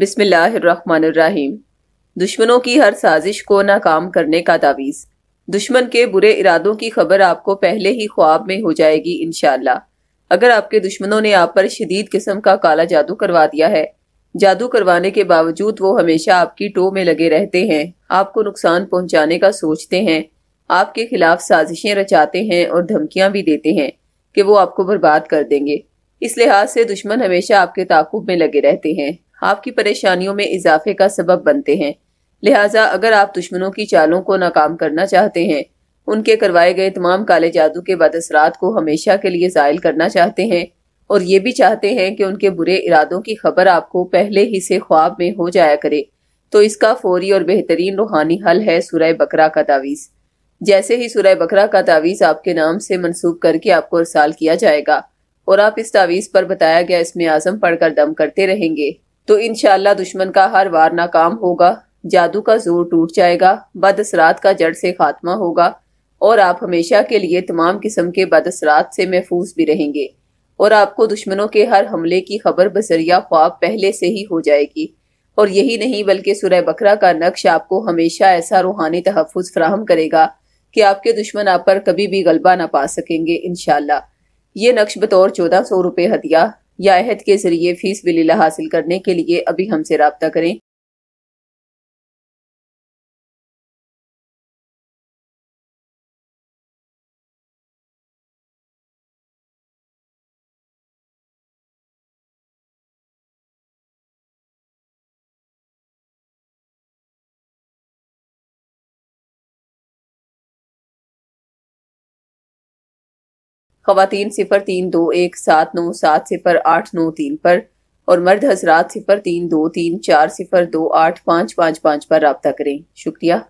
बिस्मिल्लाहिर्रहमानिर्रहीम दुश्मनों की हर साजिश को नाकाम करने का तावीज़ दुश्मन के बुरे इरादों की खबर आपको पहले ही ख्वाब में हो जाएगी इनशाला अगर आपके दुश्मनों ने आप पर शदीद किस्म का काला जादू करवा दिया है जादू करवाने के बावजूद वो हमेशा आपकी टो में लगे रहते हैं आपको नुकसान पहुंचाने का सोचते हैं आपके खिलाफ साजिशें रचाते हैं और धमकियां भी देते हैं कि वो आपको बर्बाद कर देंगे इस लिहाज से दुश्मन हमेशा आपके ताकुब में लगे रहते हैं आपकी परेशानियों में इजाफे का सबब बनते हैं लिहाजा अगर आप दुश्मनों की चालों को नाकाम करना चाहते हैं उनके करवाए गए तमाम काले जादू के असरात को हमेशा के लिए ज़ायल करना चाहते हैं और ये भी चाहते हैं कि उनके बुरे इरादों की खबर आपको पहले ही से ख्वाब में हो जाया करे तो इसका फौरी और बेहतरीन रूहानी हल है सुरह बकरा का तावीज़ जैसे ही सुरह बकरा का तावीज़ आपके नाम से मनसूब करके आपको अरसाल किया जाएगा और आप इस तावीज़ पर बताया गया इसमें आज़म पढ़कर दम करते रहेंगे तो इन दुश्मन का हर वार नाकाम होगा जादू का जोर टूट जाएगा असरात का जड़ से खात्मा होगा और आप हमेशा के लिए तमाम किस्म के असरात से महफूज भी रहेंगे और आपको दुश्मनों के हर हमले की खबर बजरिया ख्वाब पहले से ही हो जाएगी और यही नहीं बल्कि सुरह बकरा का नक्श आपको हमेशा ऐसा रूहानी तहफ़ फ्राहम करेगा कि आपके दुश्मन आप पर कभी भी गलबा ना पा सकेंगे इनशाला ये नक्श बतौर चौदह सौ रुपये हदिया या अहद के जरिए फीस वलीला हासिल करने के लिए अभी हमसे रबता करें खातन सिफर तीन दो एक सात नौ सात सिफर आठ नौ तीन पर और मर्द हजरात सिफर तीन दो तीन चार सिफर दो आठ पाँच पाँच पाँच पर रबता करें शुक्रिया